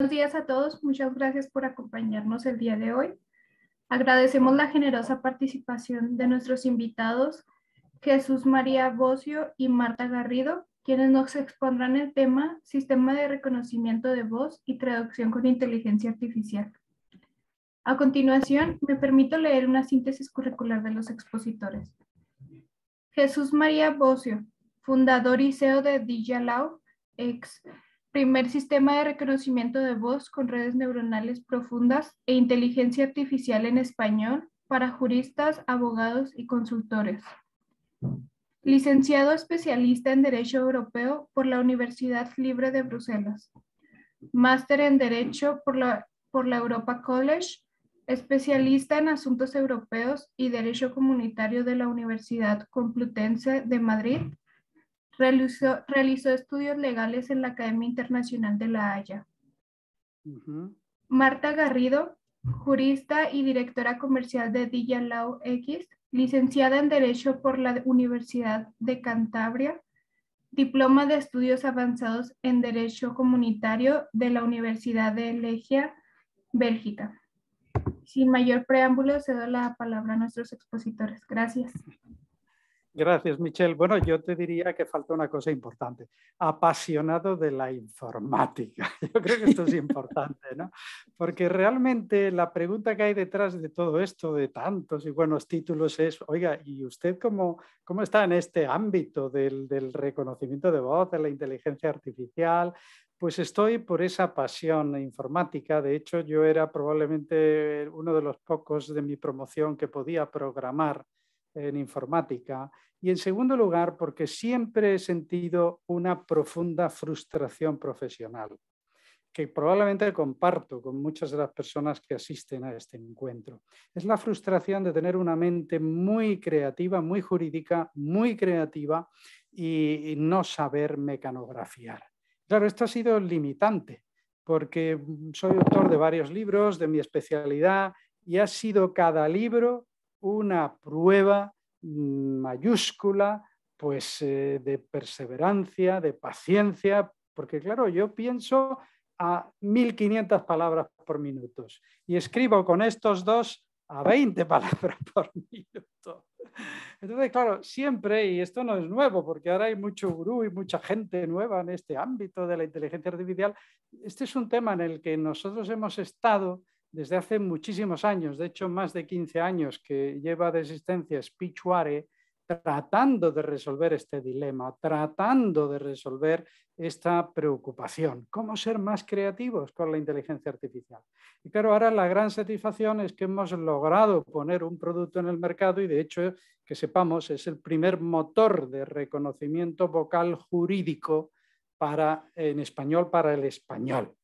Buenos días a todos, muchas gracias por acompañarnos el día de hoy. Agradecemos la generosa participación de nuestros invitados Jesús María Bocio y Marta Garrido, quienes nos expondrán el tema Sistema de Reconocimiento de Voz y Traducción con Inteligencia Artificial. A continuación, me permito leer una síntesis curricular de los expositores. Jesús María Bocio, fundador y CEO de Lao ex primer sistema de reconocimiento de voz con redes neuronales profundas e inteligencia artificial en español para juristas, abogados y consultores. Licenciado especialista en Derecho Europeo por la Universidad Libre de Bruselas. Máster en Derecho por la, por la Europa College. Especialista en Asuntos Europeos y Derecho Comunitario de la Universidad Complutense de Madrid Realizó, estudios legales en la Academia Internacional de La Haya. Marta Garrido, jurista y directora comercial de Dilla Law X, licenciada en Derecho por la Universidad de Cantabria, diploma de estudios avanzados en Derecho Comunitario de la Universidad de Legia, Bélgica. Sin mayor preámbulo, cedo la palabra a nuestros expositores. Gracias. Gracias, Michelle. Bueno, yo te diría que falta una cosa importante. Apasionado de la informática. Yo creo que esto es importante, ¿no? Porque realmente la pregunta que hay detrás de todo esto, de tantos y buenos títulos, es, oiga, ¿y usted cómo, cómo está en este ámbito del, del reconocimiento de voz, de la inteligencia artificial, pues estoy por esa pasión informática. De hecho, yo era probablemente uno de los pocos de mi promoción que podía programar en informática. Y en segundo lugar, porque siempre he sentido una profunda frustración profesional, que probablemente comparto con muchas de las personas que asisten a este encuentro. Es la frustración de tener una mente muy creativa, muy jurídica, muy creativa y no saber mecanografiar. Claro, esto ha sido limitante, porque soy autor de varios libros de mi especialidad y ha sido cada libro una prueba mm, mayúscula pues eh, de perseverancia, de paciencia, porque claro, yo pienso a 1500 palabras por minuto y escribo con estos dos a 20 palabras por minuto. Entonces, claro, siempre, y esto no es nuevo, porque ahora hay mucho gurú y mucha gente nueva en este ámbito de la inteligencia artificial, este es un tema en el que nosotros hemos estado desde hace muchísimos años, de hecho más de 15 años que lleva de existencia Speechware, tratando de resolver este dilema, tratando de resolver esta preocupación. ¿Cómo ser más creativos con la inteligencia artificial? Y claro, ahora la gran satisfacción es que hemos logrado poner un producto en el mercado y de hecho, que sepamos, es el primer motor de reconocimiento vocal jurídico para, en español para el español.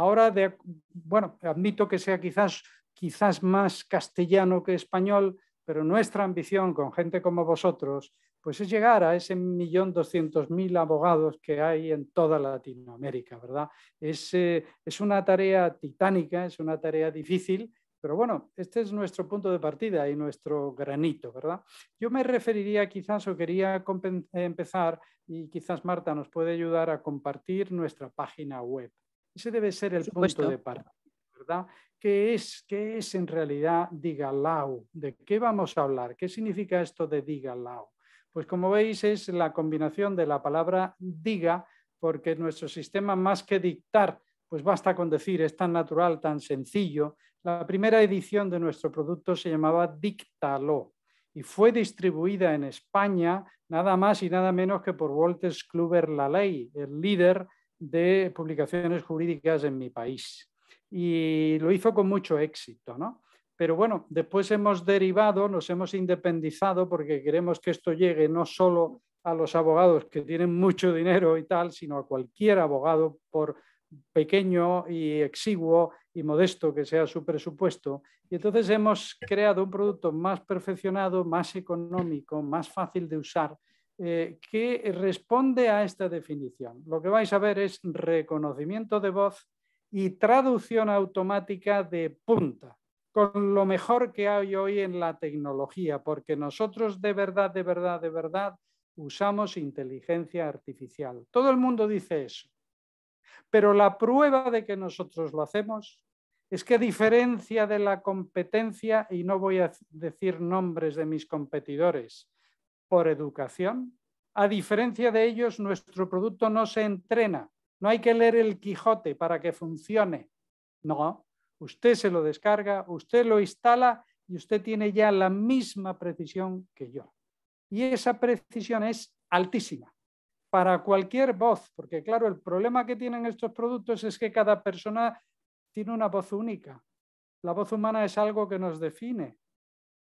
Ahora, de, bueno, admito que sea quizás, quizás más castellano que español, pero nuestra ambición con gente como vosotros, pues es llegar a ese millón doscientos mil abogados que hay en toda Latinoamérica, ¿verdad? es eh, una tarea titánica, es una tarea difícil, pero bueno, este es nuestro punto de partida y nuestro granito, ¿verdad? Yo me referiría quizás o quería empezar, y quizás Marta nos puede ayudar a compartir nuestra página web. Ese debe ser el punto de partida, ¿verdad? ¿Qué es, ¿Qué es en realidad DIGALAU? ¿De qué vamos a hablar? ¿Qué significa esto de DIGALAU? Pues como veis es la combinación de la palabra diga, porque nuestro sistema más que dictar, pues basta con decir, es tan natural, tan sencillo. La primera edición de nuestro producto se llamaba Dictalo y fue distribuida en España nada más y nada menos que por Walter Kluber La Ley, el líder de publicaciones jurídicas en mi país. Y lo hizo con mucho éxito, ¿no? Pero bueno, después hemos derivado, nos hemos independizado porque queremos que esto llegue no solo a los abogados que tienen mucho dinero y tal, sino a cualquier abogado, por pequeño y exiguo y modesto que sea su presupuesto. Y entonces hemos creado un producto más perfeccionado, más económico, más fácil de usar, eh, que responde a esta definición. Lo que vais a ver es reconocimiento de voz y traducción automática de punta, con lo mejor que hay hoy en la tecnología, porque nosotros de verdad, de verdad, de verdad usamos inteligencia artificial. Todo el mundo dice eso. Pero la prueba de que nosotros lo hacemos es que a diferencia de la competencia, y no voy a decir nombres de mis competidores, por educación. A diferencia de ellos, nuestro producto no se entrena. No hay que leer el Quijote para que funcione. No, usted se lo descarga, usted lo instala y usted tiene ya la misma precisión que yo. Y esa precisión es altísima para cualquier voz, porque claro, el problema que tienen estos productos es que cada persona tiene una voz única. La voz humana es algo que nos define.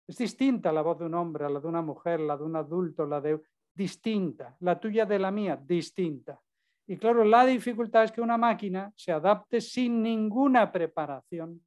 Es distinta la voz de un hombre, la de una mujer, la de un adulto, la de... Distinta. La tuya de la mía, distinta. Y claro, la dificultad es que una máquina se adapte sin ninguna preparación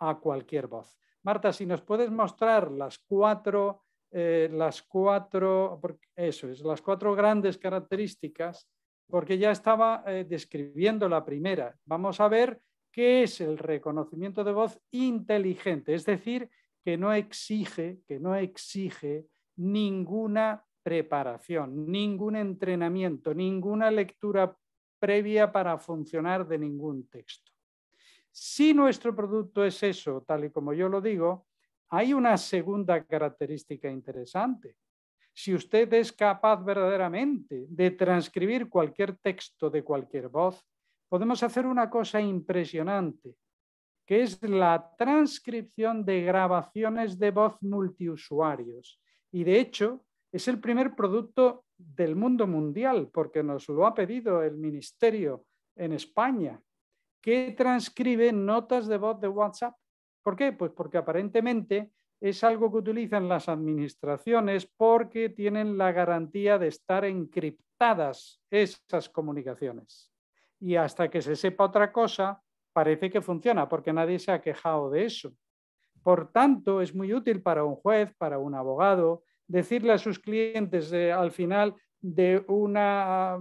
a cualquier voz. Marta, si nos puedes mostrar las cuatro, eh, las cuatro, eso es, las cuatro grandes características, porque ya estaba eh, describiendo la primera. Vamos a ver qué es el reconocimiento de voz inteligente, es decir, que no exige, que no exige ninguna preparación, ningún entrenamiento, ninguna lectura previa para funcionar de ningún texto. Si nuestro producto es eso, tal y como yo lo digo, hay una segunda característica interesante. Si usted es capaz verdaderamente de transcribir cualquier texto de cualquier voz, podemos hacer una cosa impresionante que es la transcripción de grabaciones de voz multiusuarios. Y de hecho, es el primer producto del mundo mundial, porque nos lo ha pedido el Ministerio en España, que transcribe notas de voz de WhatsApp. ¿Por qué? Pues porque aparentemente es algo que utilizan las administraciones porque tienen la garantía de estar encriptadas esas comunicaciones. Y hasta que se sepa otra cosa, parece que funciona porque nadie se ha quejado de eso. Por tanto, es muy útil para un juez, para un abogado, decirle a sus clientes al final de una,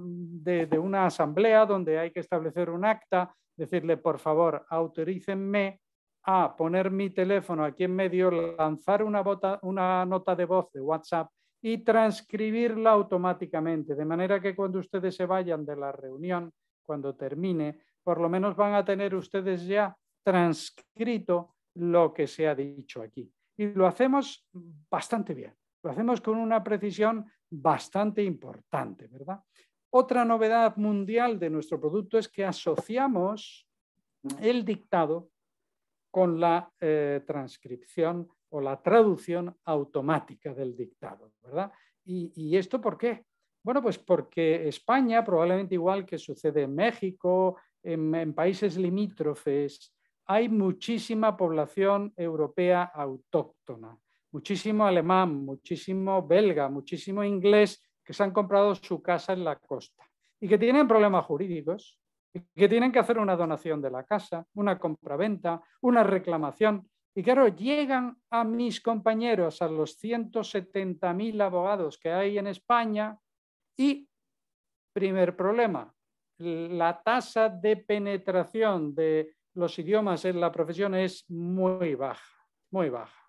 asamblea donde hay que establecer un acta, decirle, por favor, autorícenme a poner mi teléfono aquí en medio, lanzar una nota de voz de WhatsApp y transcribirla automáticamente, de manera que cuando ustedes se vayan de la reunión, cuando termine, por lo menos van a tener ustedes ya transcrito lo que se ha dicho aquí. Y lo hacemos bastante bien, lo hacemos con una precisión bastante importante, ¿verdad? Otra novedad mundial de nuestro producto es que asociamos el dictado con la eh, transcripción o la traducción automática del dictado, ¿verdad? ¿Y, esto por qué? Bueno, pues porque España, probablemente igual que sucede en México, en, países limítrofes, hay muchísima población europea autóctona, muchísimo alemán, muchísimo belga, muchísimo inglés que se han comprado su casa en la costa y que tienen problemas jurídicos, que tienen que hacer una donación de la casa, una compraventa, una reclamación. Y claro, llegan a mis compañeros, a los 170.000 abogados que hay en España y primer problema, la tasa de penetración de los idiomas en la profesión es muy baja, muy baja.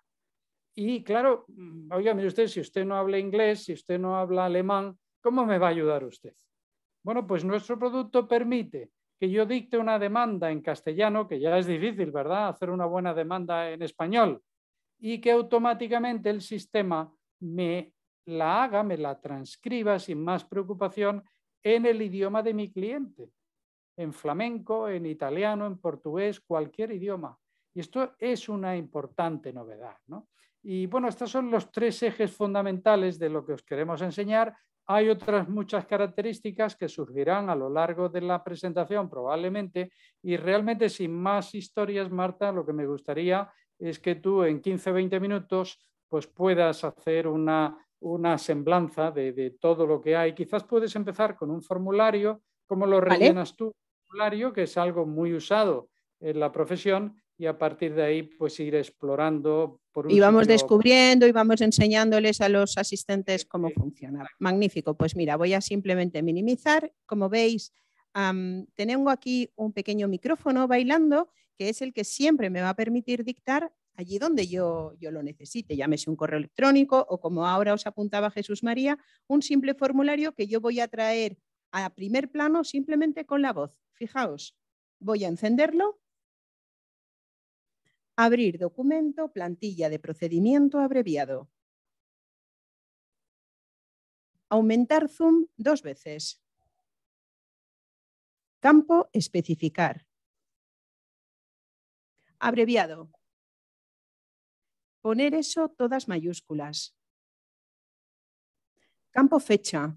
Y claro, mm, oiga, mire usted, si usted no habla inglés, si usted no habla alemán, ¿cómo me va a ayudar usted? Bueno, pues nuestro producto permite que yo dicte una demanda en castellano, que ya es difícil, ¿verdad? Hacer una buena demanda en español, y que automáticamente el sistema me la haga, me la transcriba sin más preocupación en el idioma de mi cliente, en flamenco, en italiano, en portugués, cualquier idioma. Y esto es una importante novedad. Y bueno, estos son los tres ejes fundamentales de lo que os queremos enseñar. Hay otras muchas características que surgirán a lo largo de la presentación probablemente y realmente sin más historias, Marta, lo que me gustaría es que tú en 15-20 minutos pues puedas hacer una una semblanza de, todo lo que hay. Quizás puedes empezar con un formulario, como lo rellenas tú, formulario, que es algo muy usado en la profesión, y a partir de ahí pues ir explorando. Por y vamos descubriendo y vamos enseñándoles a los asistentes cómo funciona. Magnífico, pues mira, voy a simplemente minimizar, como veis. tengo aquí un pequeño micrófono bailando que es el que siempre me va a permitir dictar allí donde yo, lo necesite, llámese un correo electrónico o como ahora os apuntaba Jesús María, un simple formulario que yo voy a traer a primer plano simplemente con la voz. Fijaos, voy a encenderlo, abrir documento, plantilla de procedimiento abreviado, aumentar zoom dos veces, campo especificar, abreviado, Poner eso todas mayúsculas. Campo fecha.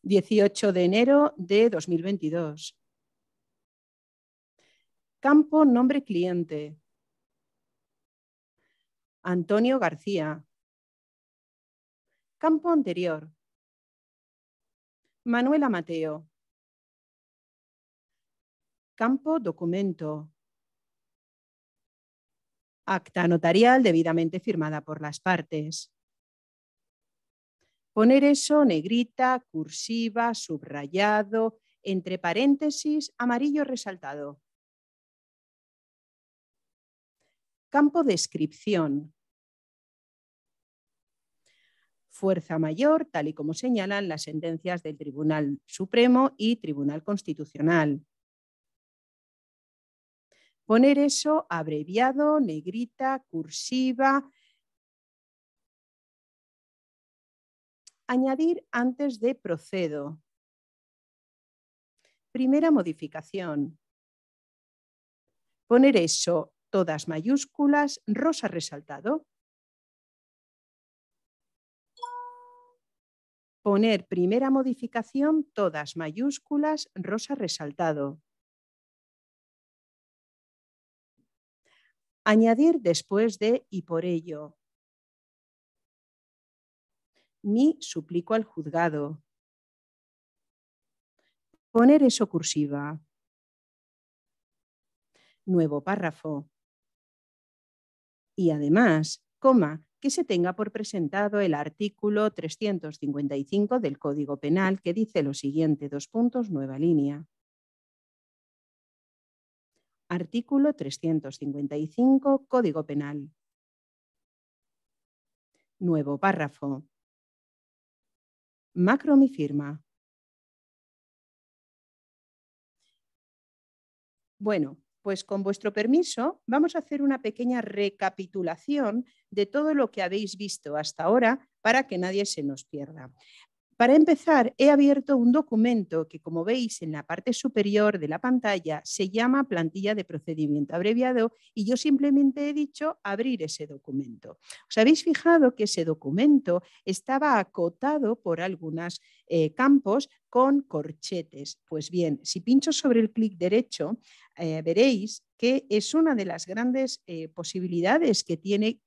18 de enero de 2022. Campo nombre cliente. Antonio García. Campo anterior. Manuela Mateo. Campo documento acta notarial debidamente firmada por las partes. Poner eso negrita, cursiva, subrayado, entre paréntesis, amarillo resaltado. Campo descripción. Fuerza mayor, tal y como señalan las sentencias del Tribunal Supremo y Tribunal Constitucional. Poner eso abreviado, negrita, cursiva. Añadir antes de procedo. Primera modificación. Poner eso, todas mayúsculas, rosa resaltado. Poner primera modificación, todas mayúsculas, rosa resaltado. añadir después de y por ello. Mi suplico al juzgado. Poner eso cursiva. Nuevo párrafo. Y además, coma, que se tenga por presentado el artículo 355 del Código Penal que dice lo siguiente, dos puntos, nueva línea. Artículo 355 Código Penal. Nuevo párrafo. Macro mi firma. Bueno, pues con vuestro permiso vamos a hacer una pequeña recapitulación de todo lo que habéis visto hasta ahora para que nadie se nos pierda. Para empezar, he abierto un documento que, como veis en la parte superior de la pantalla, se llama plantilla de procedimiento abreviado y yo simplemente he dicho abrir ese documento. Os habéis fijado que ese documento estaba acotado por algunos eh, campos con corchetes. Pues bien, si pincho sobre el clic derecho, eh, veréis que es una de las grandes eh, posibilidades que tiene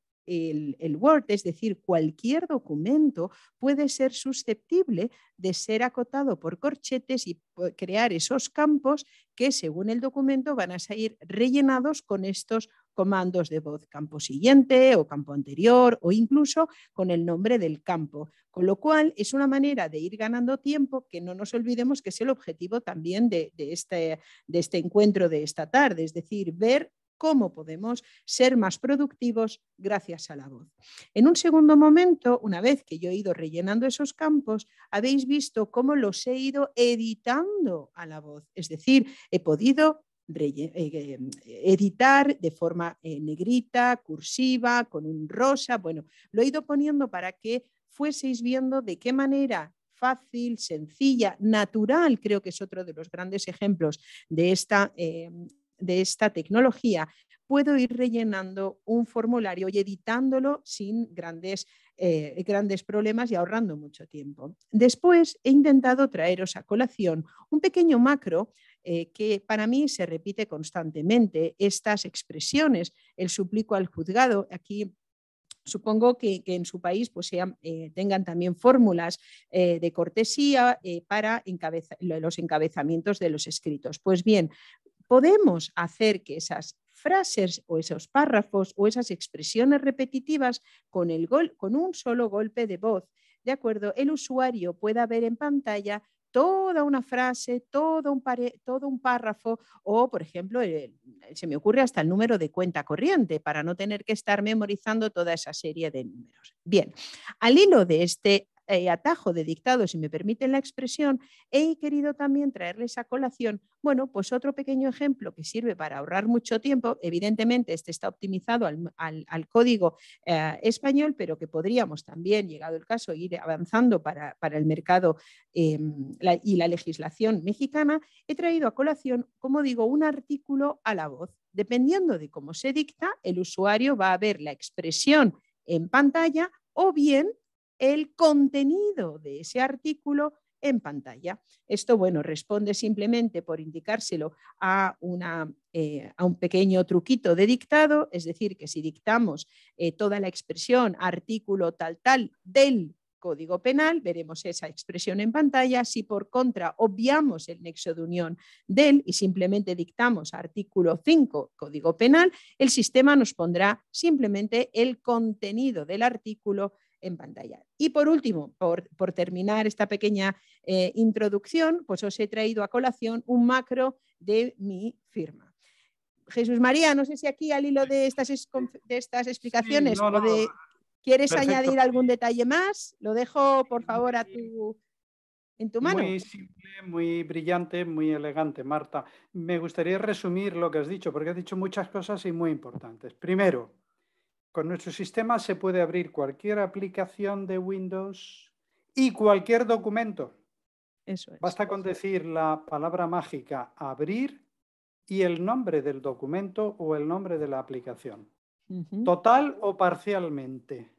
el, Word, es decir, cualquier documento puede ser susceptible de ser acotado por corchetes y crear esos campos que según el documento van a salir rellenados con estos comandos de voz, campo siguiente o campo anterior o incluso con el nombre del campo. Con lo cual es una manera de ir ganando tiempo que no nos olvidemos que es el objetivo también este, de este encuentro de esta tarde, es decir, ver cómo podemos ser más productivos gracias a la voz. En un segundo momento, una vez que yo he ido rellenando esos campos, habéis visto cómo los he ido editando a la voz, es decir, he podido eh, eh, editar de forma eh, negrita, cursiva, con un rosa, bueno, lo he ido poniendo para que fueseis viendo de qué manera fácil, sencilla, natural, creo que es otro de los grandes ejemplos de esta de esta tecnología, puedo ir rellenando un formulario y editándolo sin grandes, eh, grandes problemas y ahorrando mucho tiempo. Después he intentado traeros a colación un pequeño macro eh, que para mí se repite constantemente. Estas expresiones, el suplico al juzgado, aquí supongo que, en su país pues eh, tengan también fórmulas de cortesía para los encabezamientos de los escritos. Pues bien, podemos hacer que esas frases o esos párrafos o esas expresiones repetitivas con, el con un solo golpe de voz, ¿de acuerdo? El usuario pueda ver en pantalla toda una frase, todo un, párrafo o, por ejemplo, se me ocurre hasta el número de cuenta corriente para no tener que estar memorizando toda esa serie de números. Bien, al hilo de este eh, atajo de dictado, si me permiten la expresión, he querido también traerles a colación, bueno, pues otro pequeño ejemplo que sirve para ahorrar mucho tiempo, evidentemente este está optimizado al, código eh, español, pero que podríamos también, llegado el caso, ir avanzando para, el mercado eh, y la legislación mexicana, he traído a colación, como digo, un artículo a la voz. Dependiendo de cómo se dicta, el usuario va a ver la expresión en pantalla o bien el contenido de ese artículo en pantalla. Esto, bueno, responde simplemente por indicárselo a, eh, a un pequeño truquito de dictado, es decir, que si dictamos eh, toda la expresión artículo tal tal del Código Penal, veremos esa expresión en pantalla. Si por contra obviamos el nexo de unión del y simplemente dictamos artículo 5 Código Penal, el sistema nos pondrá simplemente el contenido del artículo en pantalla. Y por último, por, terminar esta pequeña eh, introducción, pues os he traído a colación un macro de mi firma. Jesús María, no sé si aquí al hilo de estas, estas explicaciones de, quieres añadir algún detalle más, lo dejo por favor a tu, en tu mano. Muy simple, muy brillante, muy elegante, Marta. Me gustaría resumir lo que has dicho, porque has dicho muchas cosas y muy importantes. Primero, con nuestro sistema se puede abrir cualquier aplicación de Windows y cualquier documento. Eso es. Basta con decir la palabra mágica abrir y el nombre del documento o el nombre de la aplicación. Total o parcialmente.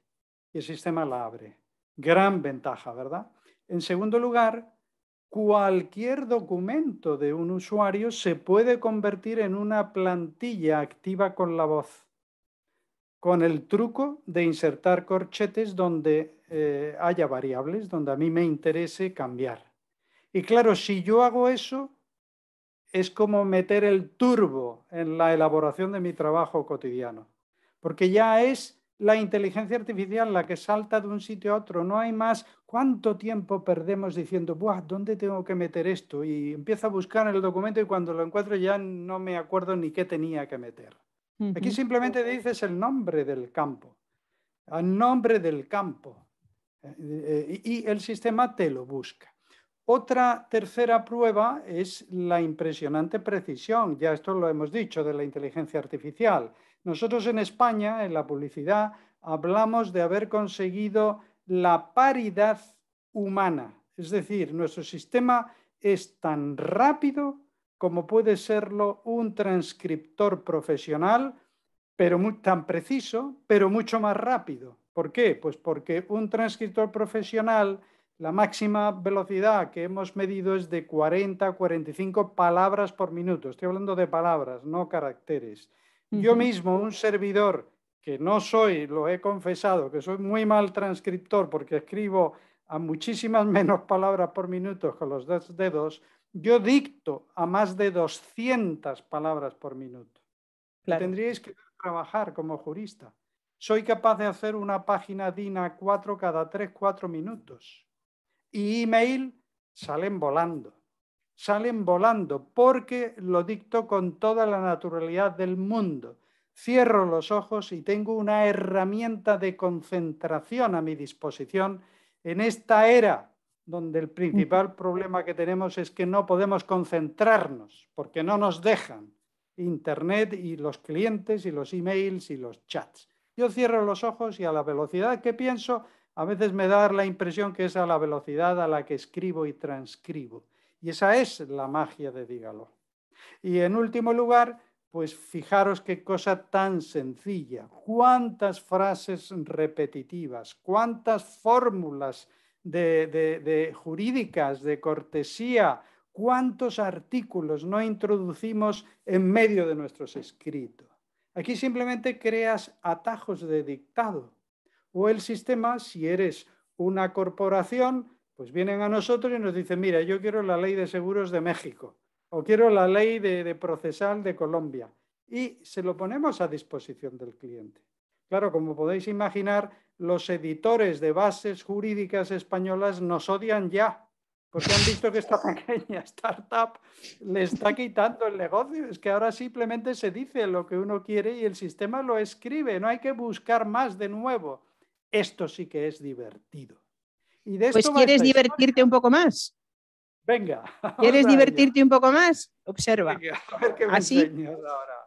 Y el sistema la abre. Gran ventaja, ¿verdad? En segundo lugar, cualquier documento de un usuario se puede convertir en una plantilla activa con la voz con el truco de insertar corchetes donde eh, haya variables, donde a mí me interese cambiar. Y claro, si yo hago eso, es como meter el turbo en la elaboración de mi trabajo cotidiano, porque ya es la inteligencia artificial la que salta de un sitio a otro, no hay más. ¿Cuánto tiempo perdemos diciendo, Buah, ¿dónde tengo que meter esto? Y empiezo a buscar en el documento y cuando lo encuentro ya no me acuerdo ni qué tenía que meter. Aquí simplemente dices el nombre del campo, el nombre del campo, eh, eh, y el sistema te lo busca. Otra tercera prueba es la impresionante precisión, ya esto lo hemos dicho, de la inteligencia artificial. Nosotros en España, en la publicidad, hablamos de haber conseguido la paridad humana, es decir, nuestro sistema es tan rápido como puede serlo un transcriptor profesional, pero tan preciso, pero mucho más rápido. ¿Por qué? Pues porque un transcriptor profesional, la máxima velocidad que hemos medido es de 40 a 45 palabras por minuto. Estoy hablando de palabras, no caracteres. Yo mismo, un servidor que no soy, lo he confesado, que soy muy mal transcriptor porque escribo a muchísimas menos palabras por minuto con los dos dedos, yo dicto a más de 200 palabras por minuto. Tendríais que trabajar como jurista. Soy capaz de hacer una página DINA 4 cada 3-4 minutos. Y email salen volando. Salen volando porque lo dicto con toda la naturalidad del mundo. Cierro los ojos y tengo una herramienta de concentración a mi disposición en esta era donde el principal problema que tenemos es que no podemos concentrarnos porque no nos dejan Internet y los clientes y los emails y los chats. Yo cierro los ojos y a la velocidad que pienso, a veces me da la impresión que es a la velocidad a la que escribo y transcribo. Y esa es la magia de Dígalo. Y en último lugar, pues fijaros qué cosa tan sencilla, cuántas frases repetitivas, cuántas fórmulas de, jurídicas, de cortesía, cuántos artículos no introducimos en medio de nuestros escritos. Aquí simplemente creas atajos de dictado. O el sistema, si eres una corporación, pues vienen a nosotros y nos dicen, mira, yo quiero la ley de seguros de México o quiero la ley de procesal de Colombia. Y se lo ponemos a disposición del cliente. Claro, como podéis imaginar, los editores de bases jurídicas españolas nos odian ya, porque han visto que esta pequeña startup le está quitando el negocio. Es que ahora simplemente se dice lo que uno quiere y el sistema lo escribe, no hay que buscar más de nuevo. Esto sí que es divertido. pues quieres divertirte un poco más. Venga. ¿Quieres divertirte un poco más? Observa. Así,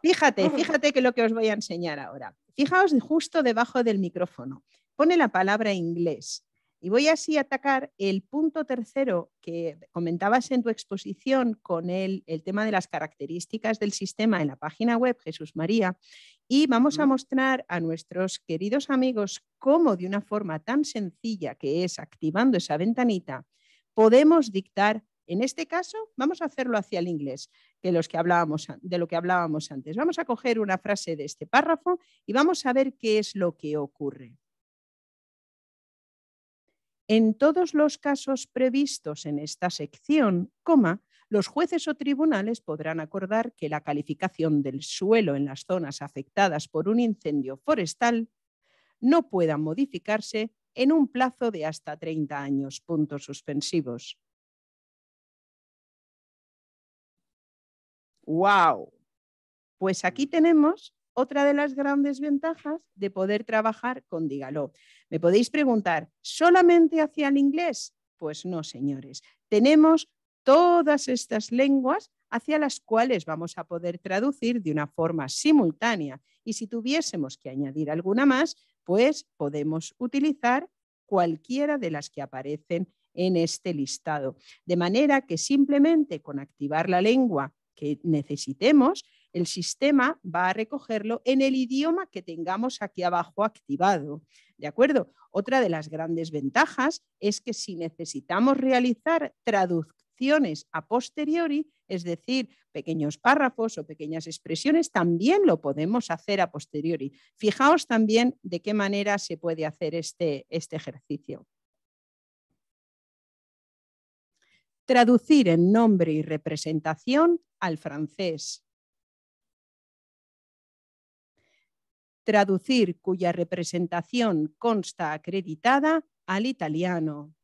fíjate, fíjate que lo que os voy a enseñar ahora. Fijaos justo debajo del micrófono pone la palabra inglés. Y voy así a atacar el punto tercero que comentabas en tu exposición con el, el tema de las características del sistema en la página web, Jesús María, y vamos a mostrar a nuestros queridos amigos cómo de una forma tan sencilla que es activando esa ventanita, podemos dictar, en este caso, vamos a hacerlo hacia el inglés, que los que hablábamos, de lo que hablábamos antes. Vamos a coger una frase de este párrafo y vamos a ver qué es lo que ocurre. En todos los casos previstos en esta sección, los jueces o tribunales podrán acordar que la calificación del suelo en las zonas afectadas por un incendio forestal no pueda modificarse en un plazo de hasta 30 años. Puntos suspensivos. ¡Wow! Pues aquí tenemos otra de las grandes ventajas de poder trabajar con Dígalo. Me podéis preguntar, ¿solamente hacia el inglés? Pues no, señores. Tenemos todas estas lenguas hacia las cuales vamos a poder traducir de una forma simultánea. Y si tuviésemos que añadir alguna más, pues podemos utilizar cualquiera de las que aparecen en este listado. De manera que simplemente con activar la lengua que necesitemos, el sistema va a recogerlo en el idioma que tengamos aquí abajo activado. ¿De acuerdo? Otra de las grandes ventajas es que si necesitamos realizar traducciones a posteriori, es decir, pequeños párrafos o pequeñas expresiones, también lo podemos hacer a posteriori. Fijaos también de qué manera se puede hacer este, este ejercicio. Traducir en nombre y representación al francés. traducir cuya representación consta acreditada al italiano.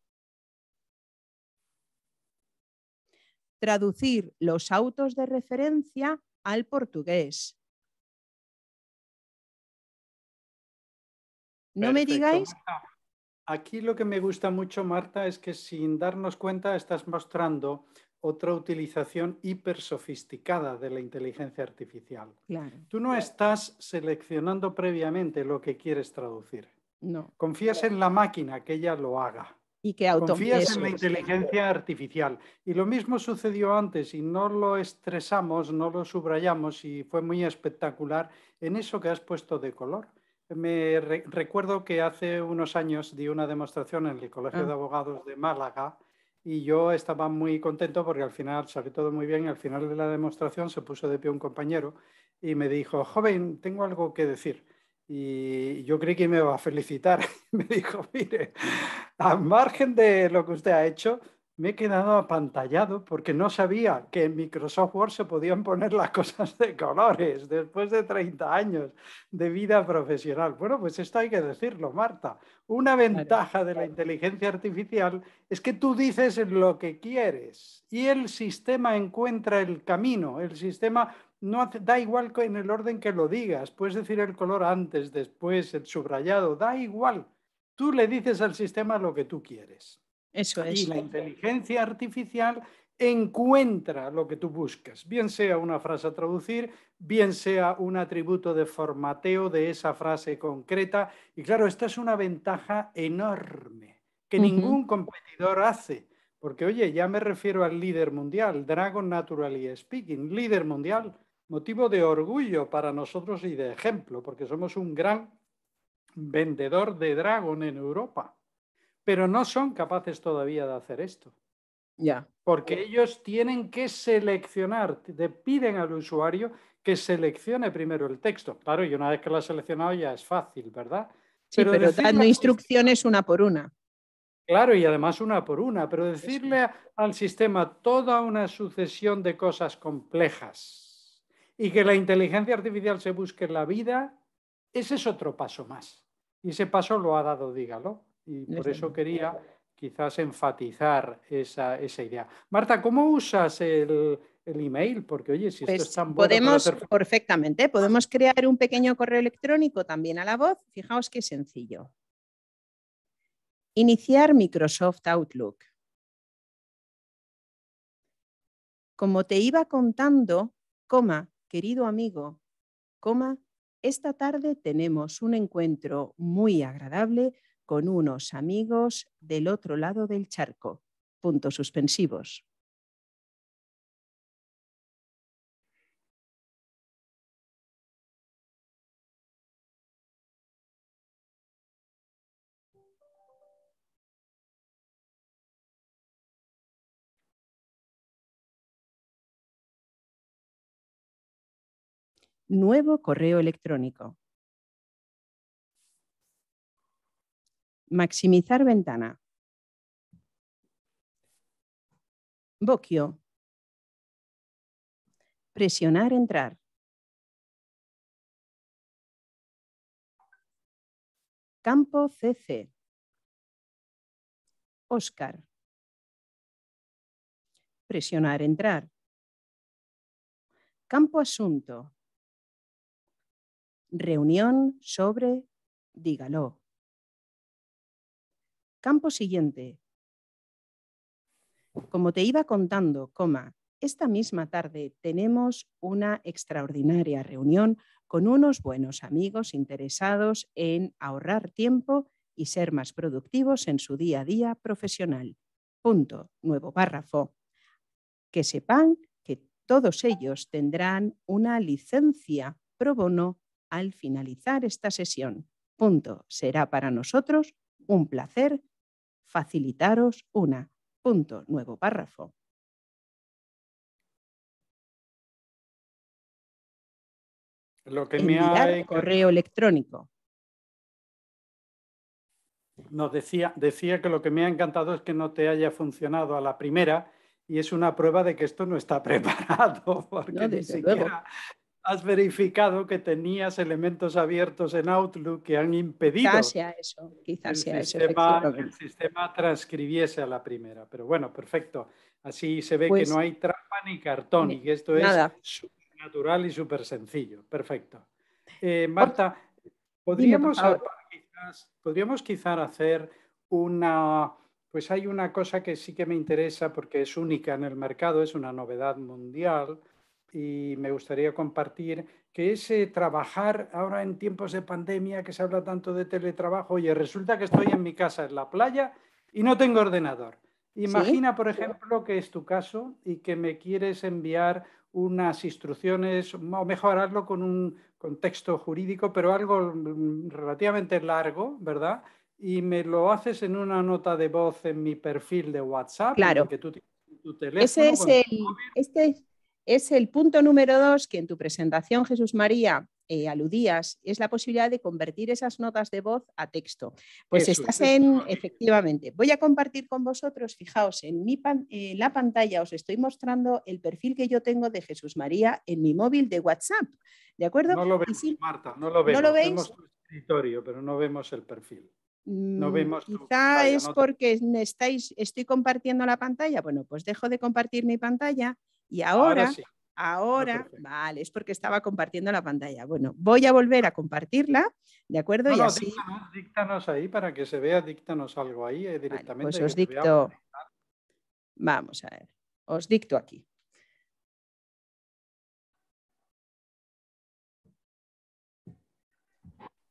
Traducir los autos de referencia al portugués. No me digáis... Aquí lo que me gusta mucho, Marta, es que sin darnos cuenta estás mostrando otra utilización hiper sofisticada de la inteligencia artificial. Tú no estás seleccionando previamente lo que quieres traducir. No. Confías en la máquina que ella lo haga. Y que Confías en la inteligencia artificial. Y lo mismo sucedió antes y no lo estresamos, no lo subrayamos y fue muy espectacular en eso que has puesto de color. Me recuerdo que hace unos años di una demostración en el Colegio ah. de Abogados de Málaga y yo estaba muy contento porque al final salió todo muy bien y al final de la demostración se puso de pie un compañero y me dijo, joven, tengo algo que decir. Y yo creí que me iba a felicitar. me dijo, mire, al margen de lo que usted ha hecho, me he quedado apantallado porque no sabía que en Microsoft Word se podían poner las cosas de colores después de 30 años de vida profesional. Bueno, pues esto hay que decirlo, Marta. Una ventaja de la inteligencia artificial es que tú dices lo que quieres y el sistema encuentra el camino. El sistema no da igual en el orden que lo digas. Puedes decir el color antes, después, el subrayado, da igual. Tú le dices al sistema lo que tú quieres. Y la inteligencia artificial encuentra lo que tú buscas, bien sea una frase a traducir, bien sea un atributo de formateo de esa frase concreta. Y claro, esta es una ventaja enorme que ningún competidor hace, porque oye, ya me refiero al líder mundial, Dragon Naturally Speaking, líder mundial, motivo de orgullo para nosotros y de ejemplo, porque somos un gran vendedor de Dragon en Europa pero no son capaces todavía de hacer esto. Ya. Porque ellos tienen que seleccionar, te piden al usuario que seleccione primero el texto. Claro, y una vez que lo ha seleccionado ya es fácil, ¿verdad? pero, pero dando instrucciones una por una. Claro, y además una por una, pero decirle al sistema toda una sucesión de cosas complejas y que la inteligencia artificial se busque en la vida, ese es otro paso más. Y ese paso lo ha dado, dígalo. Y por eso quería quizás enfatizar esa, idea. Marta, ¿cómo usas el, email? Porque oye, si esto pues es tan bueno. Podemos, perfectamente, podemos crear un pequeño correo electrónico también a la voz. Fijaos qué sencillo. Iniciar Microsoft Outlook. Como te iba contando, coma, querido amigo, coma, esta tarde tenemos un encuentro muy agradable con unos amigos del otro lado del charco. Puntos suspensivos. Nuevo correo electrónico. maximizar ventana. Boquio. Presionar, entrar. Campo CC. Oscar. Presionar, entrar. Campo Asunto. Reunión sobre, dígalo. Campo siguiente. Como te iba contando, coma, esta misma tarde tenemos una extraordinaria reunión con unos buenos amigos interesados en ahorrar tiempo y ser más productivos en su día a día profesional. Punto. Nuevo párrafo. Que sepan que todos ellos tendrán una licencia pro bono al finalizar esta sesión. Punto. Será para nosotros un placer facilitaros una. Punto. Nuevo párrafo. Lo que me ha... correo electrónico. Nos decía, decía que lo que me ha encantado es que no te haya funcionado a la primera y es una prueba de que esto no está preparado, porque has verificado que tenías elementos abiertos en Outlook que han impedido que eso, quizás el, sistema, el sistema transcribiese a la primera. Pero bueno, perfecto. Así se ve que pues no hay trampa ni cartón y que esto es súper natural y súper sencillo. Perfecto. Eh, Marta, podríamos, quizás, podríamos quizás hacer una... Pues hay una cosa que sí que me interesa porque es única en el mercado, es una novedad mundial y me gustaría compartir que ese trabajar ahora en tiempos de pandemia que se habla tanto de teletrabajo, oye, resulta que estoy en mi casa en la playa y no tengo ordenador. Imagina, por ejemplo, que es tu caso y que me quieres enviar unas instrucciones o mejorarlo con un contexto jurídico, pero algo relativamente largo, ¿verdad? Y me lo haces en una nota de voz en mi perfil de WhatsApp, claro. que tú Ese es el, es el punto número dos que en tu presentación, Jesús María, eh, aludías, es la posibilidad de convertir esas notas de voz a texto. Pues estás en, efectivamente, voy a compartir con vosotros, fijaos, en, mi la pantalla os estoy mostrando el perfil que yo tengo de Jesús María en mi móvil de WhatsApp, ¿de acuerdo? No lo veis, Marta, no lo veis. ¿no lo veis? Vemos tu escritorio, pero no vemos el perfil. No mm, vemos Quizá es porque estáis, estoy compartiendo la pantalla. Bueno, pues dejo de compartir mi pantalla y ahora, ahora, vale, es porque estaba compartiendo la pantalla. Bueno, voy a volver a compartirla, ¿de acuerdo? y así... díctanos, ahí para que se vea, díctanos algo ahí eh, pues directamente. pues os dicto, vamos a ver, os dicto aquí.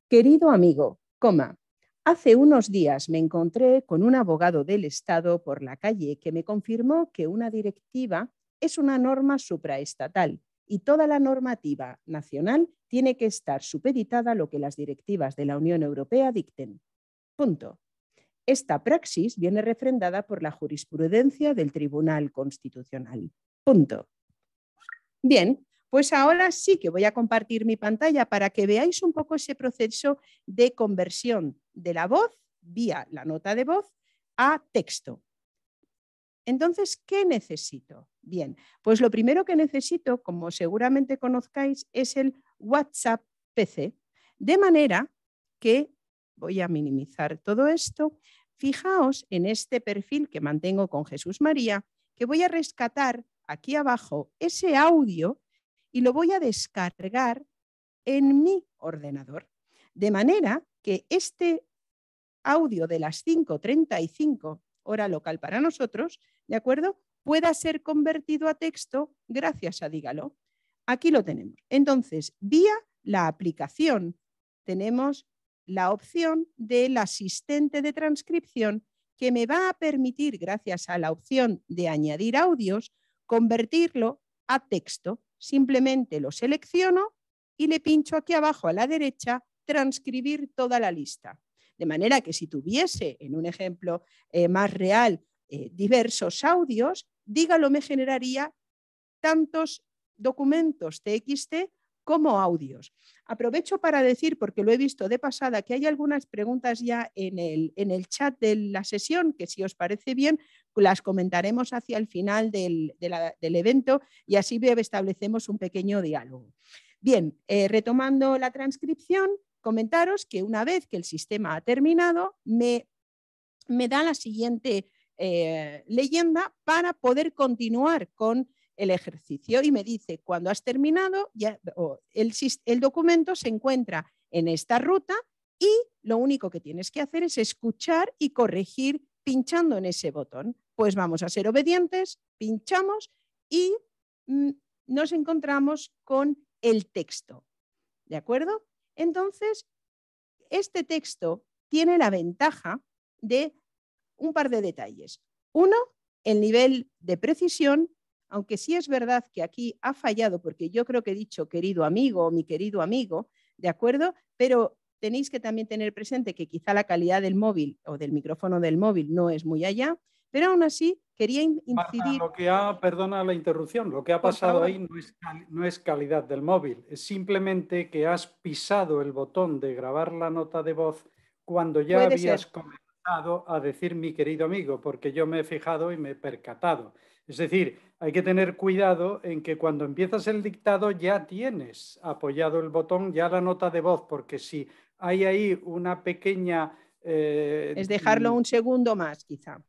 Querido amigo, coma, Hace unos días me encontré con un abogado del Estado por la calle que me confirmó que una directiva es una norma supraestatal y toda la normativa nacional tiene que estar supeditada a lo que las directivas de la Unión Europea dicten. Punto. Esta praxis viene refrendada por la jurisprudencia del Tribunal Constitucional. Punto. Bien, pues ahora sí que voy a compartir mi pantalla para que veáis un poco ese proceso de conversión de la voz vía la nota de voz a texto. Entonces, ¿qué necesito? Bien, pues lo primero que necesito, como seguramente conozcáis, es el WhatsApp PC, de manera que voy a minimizar todo esto. Fijaos en este perfil que mantengo con Jesús María, que voy a rescatar aquí abajo ese audio y lo voy a descargar en mi ordenador. De manera que este audio de las 5.35 hora local para nosotros, ¿de acuerdo? Pueda ser convertido a texto gracias a Dígalo. Aquí lo tenemos. Entonces, vía la aplicación tenemos la opción del asistente de transcripción que me va a permitir, gracias a la opción de añadir audios, convertirlo a texto. Simplemente lo selecciono y le pincho aquí abajo a la derecha transcribir toda la lista. De manera que si tuviese, en un ejemplo eh, más real, eh, diversos audios, dígalo me generaría tantos documentos TXT como audios. Aprovecho para decir, porque lo he visto de pasada, que hay algunas preguntas ya en el, chat de la sesión, que si os parece bien, las comentaremos hacia el final del, evento y así establecemos un pequeño diálogo. Bien, eh, retomando la transcripción, comentaros que una vez que el sistema ha terminado, me, me da la siguiente eh, leyenda para poder continuar con el ejercicio y me dice, cuando has terminado, ya, el, el documento se encuentra en esta ruta y lo único que tienes que hacer es escuchar y corregir pinchando en ese botón. Pues vamos a ser obedientes, pinchamos y mm, nos encontramos con el texto. ¿De acuerdo? Entonces, este texto tiene la ventaja de un par de detalles. Uno, el nivel de precisión, aunque sí es verdad que aquí ha fallado, porque yo creo que he dicho querido amigo o mi querido amigo, ¿de acuerdo? Pero tenéis que también tener presente que quizá la calidad del móvil o del micrófono del móvil no es muy allá pero aún así quería incidir... que perdona la interrupción, lo que ha pasado ahí no es, calidad del móvil, es simplemente que has pisado el botón de grabar la nota de voz cuando ya habías comenzado a decir mi querido amigo, porque yo me he fijado y me he percatado. Es decir, hay que tener cuidado en que cuando empiezas el dictado ya tienes apoyado el botón, ya la nota de voz, porque si hay ahí una pequeña... Eh, es dejarlo mm, un segundo más, quizá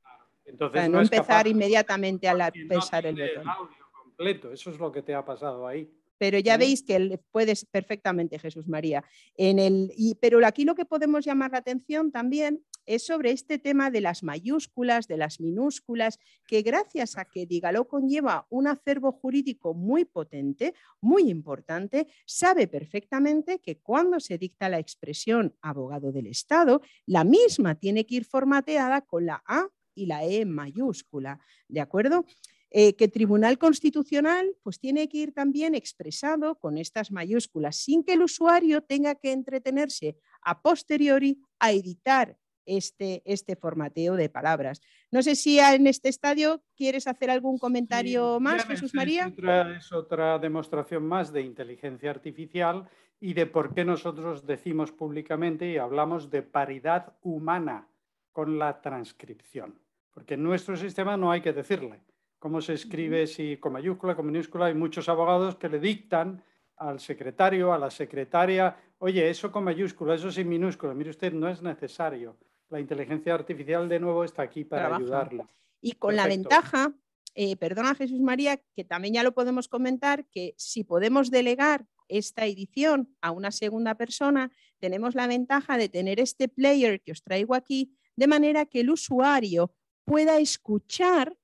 no, empezar inmediatamente a pensar pesar el audio completo, eso es lo que te ha pasado ahí. Pero ya veis que puedes perfectamente, Jesús María. En el, y, pero aquí lo que podemos llamar la atención también es sobre este tema de las mayúsculas, de las minúsculas, que gracias a que Dígalo conlleva un acervo jurídico muy potente, muy importante, sabe perfectamente que cuando se dicta la expresión abogado del Estado, la misma tiene que ir formateada con la A y la E mayúscula, ¿de acuerdo? Eh, que Tribunal Constitucional pues tiene que ir también expresado con estas mayúsculas, sin que el usuario tenga que entretenerse a posteriori a editar este, este formateo de palabras. No sé si en este estadio quieres hacer algún comentario más, Jesús María. es otra demostración más de inteligencia artificial y de por qué nosotros decimos públicamente y hablamos de paridad humana con la transcripción. Porque en nuestro sistema no hay que decirle cómo se escribe, si con mayúscula, con minúscula. Hay muchos abogados que le dictan al secretario, a la secretaria, oye, eso con mayúscula, eso sin minúscula. Mire usted, no es necesario. La inteligencia artificial de nuevo está aquí para ayudarla. Y con la ventaja, eh, perdona Jesús María, que también ya lo podemos comentar, que si podemos delegar esta edición a una segunda persona, tenemos la ventaja de tener este player que os traigo aquí, de manera que el usuario pueda escuchar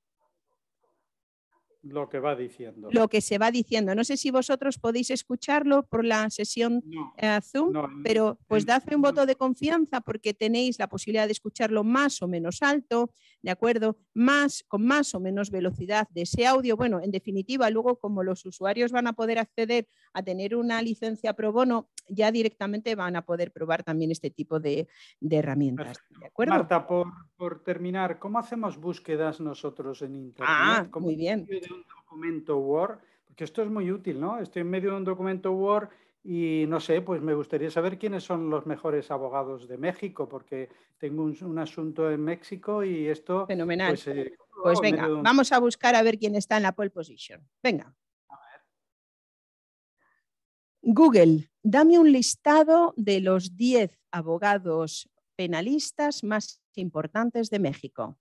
lo que va diciendo. Lo que se va diciendo. No sé si vosotros podéis escucharlo por la sesión eh, Zoom, pero pues dadme un voto de confianza porque tenéis la posibilidad de escucharlo más o menos alto, ¿de acuerdo? Más, con más o menos velocidad de ese audio. Bueno, en definitiva, luego como los usuarios van a poder acceder a tener una licencia pro bono, ya directamente van a poder probar también este tipo de, herramientas. ¿De acuerdo? Marta, por, por, terminar, ¿cómo hacemos búsquedas nosotros en Internet? Ah, muy bien documento Word? Porque esto es muy útil, ¿no? Estoy en medio de un documento Word y no sé, pues me gustaría saber quiénes son los mejores abogados de México, porque tengo un, asunto en México y esto... Pues, Fenomenal. Eh, pues, oh, venga, vamos a buscar a ver quién está en la pole position. Venga. Google, dame un listado de los 10 abogados penalistas más importantes de México.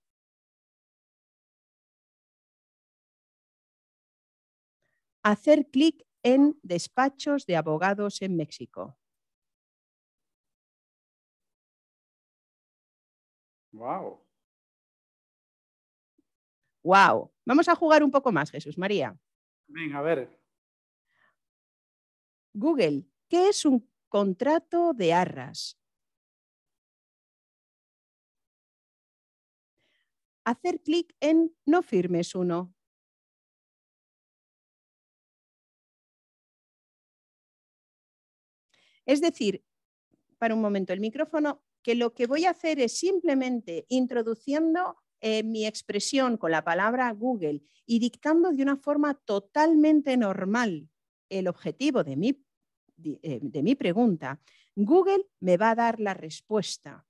hacer clic en Despachos de Abogados en México. Wow. Wow. Vamos a jugar un poco más, Jesús María. Venga, a ver. Google, ¿qué es un contrato de arras? Hacer clic en No firmes uno. Es decir, para un momento el micrófono, que lo que voy a hacer es simplemente introduciendo eh, mi expresión con la palabra Google y dictando de una forma totalmente normal el objetivo de mi, eh, pregunta, Google me va a dar la respuesta.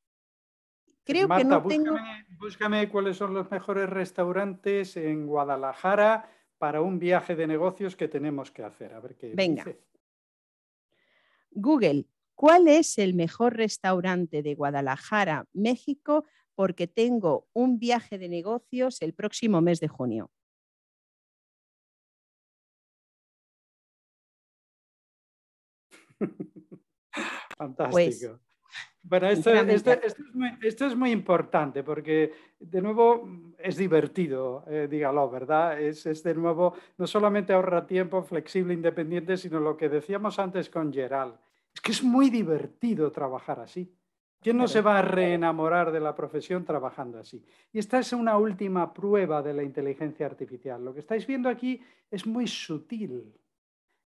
Creo que no búscame, tengo... búscame cuáles son los mejores restaurantes en Guadalajara para un viaje de negocios que tenemos que hacer. A ver qué. Venga, Google, ¿cuál es el mejor restaurante de Guadalajara, México? Porque tengo un viaje de negocios el próximo mes de junio. Fantástico. Pues, bueno, esto, esto, es muy, importante porque de nuevo es divertido, eh, dígalo, ¿verdad? Es, es, de nuevo, no solamente ahorra tiempo, flexible, independiente, sino lo que decíamos antes con Gerald. Es que es muy divertido trabajar así. ¿Quién no se va a reenamorar de la profesión trabajando así? Y esta es una última prueba de la inteligencia artificial. Lo que estáis viendo aquí es muy sutil.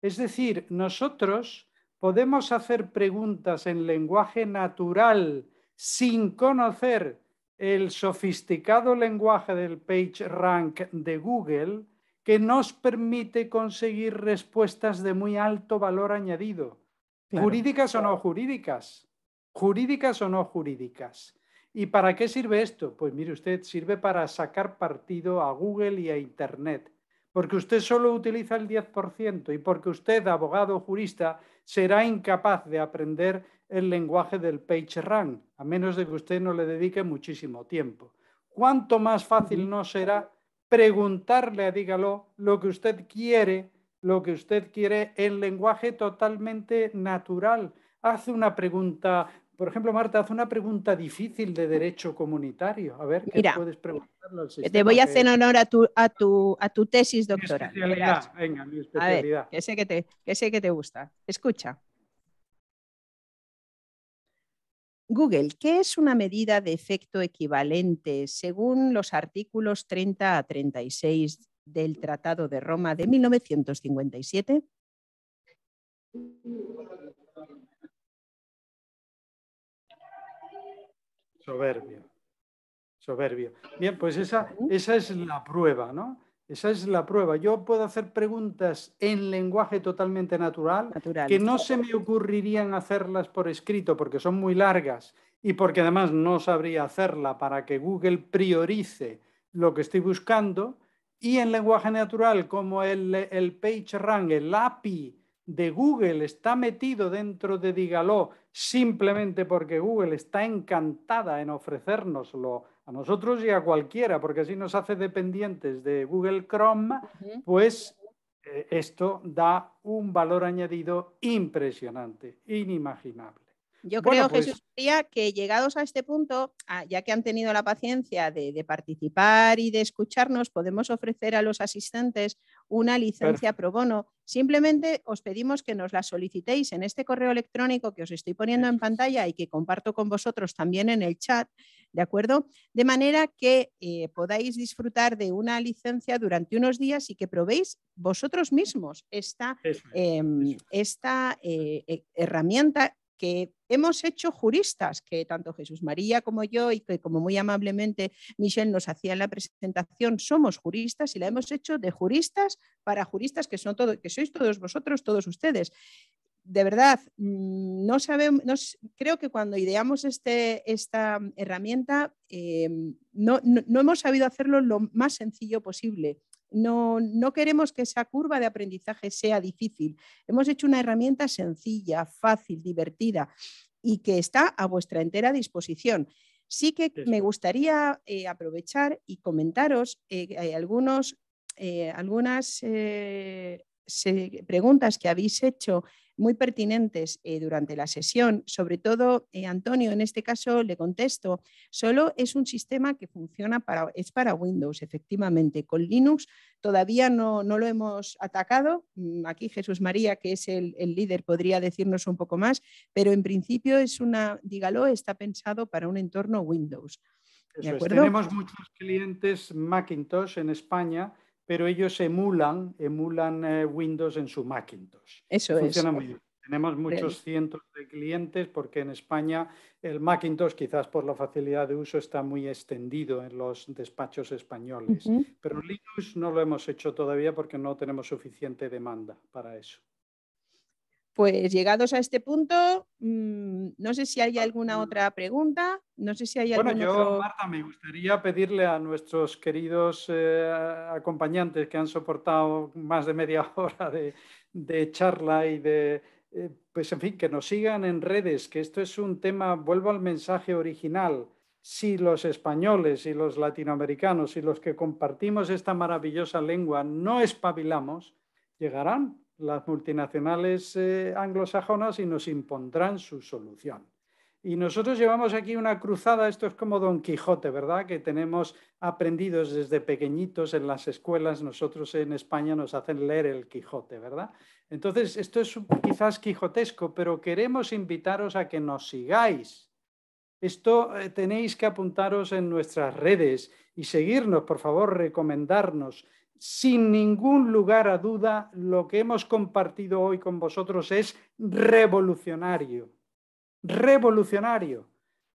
Es decir, nosotros podemos hacer preguntas en lenguaje natural sin conocer el sofisticado lenguaje del PageRank de Google que nos permite conseguir respuestas de muy alto valor añadido, jurídicas o no jurídicas, jurídicas o no jurídicas. ¿Y para qué sirve esto? Pues mire usted, sirve para sacar partido a Google y a Internet, porque usted solo utiliza el 10% y porque usted, abogado jurista, será incapaz de aprender el lenguaje del PageRank, a menos de que usted no le dedique muchísimo tiempo. ¿Cuánto más fácil no será preguntarle a Dígalo lo que usted quiere, lo que usted quiere en lenguaje totalmente natural? Hace una pregunta por ejemplo, Marta, hace una pregunta difícil de derecho comunitario. A ver, ¿qué puedes preguntarlo al sistema Te voy a hacer honor a tu, tesis doctora. venga, mi especialidad. A que sé que, te, que sé que te gusta. Escucha. Google, ¿qué es una medida de efecto equivalente según los artículos 30 a 36 del Tratado de Roma de 1957? Soberbio. Soberbio. Bien, pues esa, esa es la prueba, ¿no? Esa es la prueba. Yo puedo hacer preguntas en lenguaje totalmente natural, que no se me ocurrirían hacerlas por escrito porque son muy largas y porque además no sabría hacerla para que Google priorice lo que estoy buscando. Y en lenguaje natural, como el, el PageRank, el API de Google está metido dentro de Dígalo simplemente porque Google está encantada en ofrecérnoslo a nosotros y a cualquiera, porque así nos hace dependientes de Google Chrome, pues eh, esto da un valor añadido impresionante, inimaginable. Yo creo, pues Jesús que llegados a este punto, ya que han tenido la paciencia de, participar y de escucharnos, podemos ofrecer a los asistentes una licencia pro bono. Simplemente os pedimos que nos la solicitéis en este correo electrónico que os estoy poniendo en pantalla y que comparto con vosotros también en el chat, ¿de acuerdo? De manera que eh, podáis disfrutar de una licencia durante unos días y que probéis vosotros mismos esta, em, esta eh, e, herramienta que hemos hecho juristas, que tanto Jesús María como yo, y que como muy amablemente Michelle nos hacía en la presentación, somos juristas y la hemos hecho de juristas para juristas que, son que sois todos vosotros, todos ustedes. De verdad, mm, no sabemos, creo que cuando ideamos este, esta herramienta em, no hemos sabido hacerlo lo más sencillo posible no, no queremos que esa curva de aprendizaje sea difícil. Hemos hecho una herramienta sencilla, fácil, divertida y que está a vuestra entera disposición. Sí que me gustaría eh, aprovechar y comentaros eh, algunos, eh, algunas preguntas que habéis hecho muy pertinentes eh, durante la sesión. Sobre todo, eh, Antonio, en este caso le contesto, solo es un sistema que funciona para, es para Windows, efectivamente. Con Linux todavía no, lo hemos atacado. Mm, aquí Jesús María, que es el, líder, podría decirnos un poco más, pero en principio es una, dígalo, está pensado para un entorno Windows. tenemos muchos clientes Macintosh en España pero ellos emulan, emulan eh, Windows en su Macintosh. Eso Funciona es. bien. Tenemos muchos cientos de clientes porque en España el Macintosh, quizás por la facilidad de uso, está muy extendido en los despachos españoles. Pero Linux no lo hemos hecho todavía porque no tenemos suficiente demanda para eso pues llegados a este punto, mm, no sé si hay ah, alguna mm. otra pregunta, no sé si hay Bueno, yo, Marta, me gustaría pedirle a nuestros queridos eh, acompañantes que han soportado más de media hora de, charla y de, eh, pues en fin, que nos sigan en redes, que esto es un tema, vuelvo al mensaje original, si los españoles y los latinoamericanos y los que compartimos esta maravillosa lengua no espabilamos, llegarán las multinacionales eh, anglosajonas y nos impondrán su solución. Y nosotros llevamos aquí una cruzada, esto es como Don Quijote, ¿verdad? Que tenemos aprendidos desde pequeñitos en las escuelas, nosotros en España nos hacen leer el Quijote, ¿verdad? Entonces, esto es quizás quijotesco, pero queremos invitaros a que nos sigáis. Esto eh, tenéis que apuntaros en nuestras redes y seguirnos, por favor, recomendarnos sin ningún lugar a duda, lo que hemos compartido hoy con vosotros es revolucionario. Revolucionario.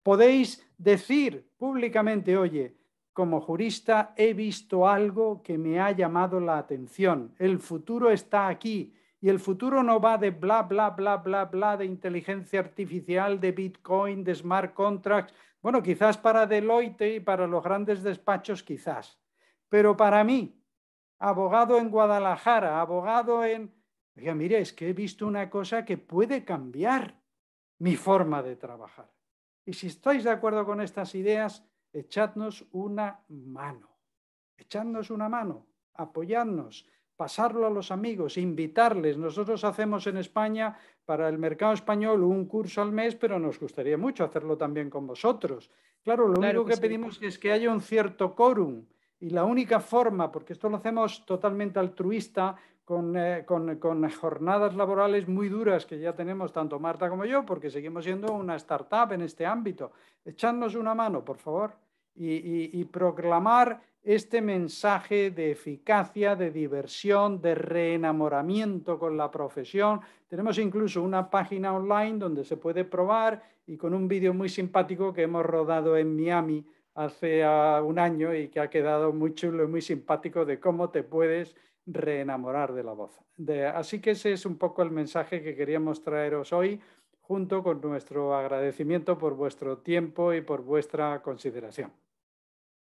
Podéis decir públicamente, oye, como jurista he visto algo que me ha llamado la atención. El futuro está aquí y el futuro no va de bla, bla, bla, bla, bla, de inteligencia artificial, de Bitcoin, de smart contracts. Bueno, quizás para Deloitte y para los grandes despachos, quizás. Pero para mí, abogado en Guadalajara, abogado en... Oiga, mire, es que he visto una cosa que puede cambiar mi forma de trabajar. Y si estáis de acuerdo con estas ideas, echadnos una mano. Echadnos una mano, apoyadnos, pasarlo a los amigos, invitarles. Nosotros hacemos en España para el mercado español un curso al mes, pero nos gustaría mucho hacerlo también con vosotros. Claro, lo único que, pedimos es que haya un cierto quórum, y la única forma, porque esto lo hacemos totalmente altruista, eh, con, jornadas laborales muy duras que ya tenemos tanto Marta como yo, porque seguimos siendo una startup en este ámbito. Echarnos una mano, por favor, y, y proclamar este mensaje de eficacia, de diversión, de reenamoramiento con la profesión. Tenemos incluso una página online donde se puede probar y con un vídeo muy simpático que hemos rodado en Miami hace ah, un año y que ha quedado muy chulo y muy simpático de cómo te puedes reenamorar de la voz. así que ese es un poco el mensaje que queríamos traeros hoy, junto con nuestro agradecimiento por vuestro tiempo y por vuestra consideración.